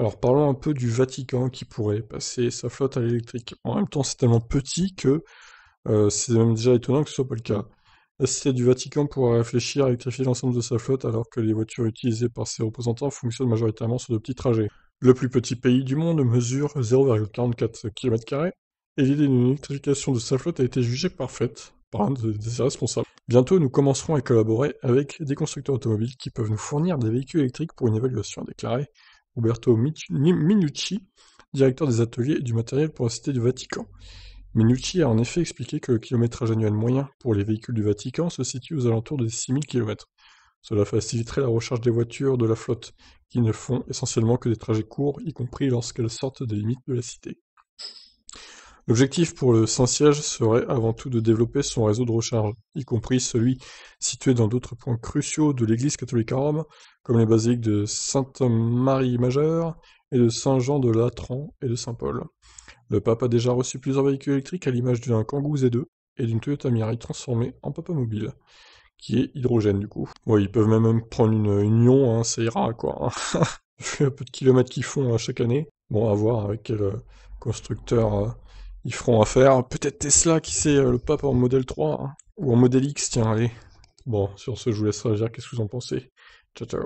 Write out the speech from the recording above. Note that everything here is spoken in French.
Alors parlons un peu du Vatican qui pourrait passer sa flotte à l'électrique. En même temps, c'est tellement petit que euh, c'est même déjà étonnant que ce soit pas le cas. La cité du Vatican pourrait réfléchir à électrifier l'ensemble de sa flotte alors que les voitures utilisées par ses représentants fonctionnent majoritairement sur de petits trajets. Le plus petit pays du monde mesure 0,44 km et l'idée d'une électrification de sa flotte a été jugée parfaite par un des responsables. Bientôt, nous commencerons à collaborer avec des constructeurs automobiles qui peuvent nous fournir des véhicules électriques pour une évaluation, déclarée. Roberto Minucci, directeur des ateliers et du matériel pour la Cité du Vatican. Minucci a en effet expliqué que le kilométrage annuel moyen pour les véhicules du Vatican se situe aux alentours de 6000 km. Cela faciliterait la recharge des voitures de la flotte, qui ne font essentiellement que des trajets courts, y compris lorsqu'elles sortent des limites de la cité. L'objectif pour le Saint-Siège serait avant tout de développer son réseau de recharge, y compris celui situé dans d'autres points cruciaux de l'Église catholique à Rome, comme les basiliques de Sainte-Marie-Majeure et de Saint-Jean de Latran et de Saint-Paul. Le pape a déjà reçu plusieurs véhicules électriques à l'image d'un Kangoo Z2 et d'une Toyota Mirai transformée en papa mobile, qui est hydrogène du coup. Ouais, ils peuvent même prendre une union, hein, ça ira quoi. un hein. peu de kilomètres qu'ils font hein, chaque année. Bon, à voir avec quel euh, constructeur euh, ils feront affaire. Peut-être Tesla, qui sait, euh, le pape en modèle 3, hein. ou en modèle X, tiens, allez. Bon, sur ce, je vous laisserai dire qu'est-ce que vous en pensez. Ciao, ciao.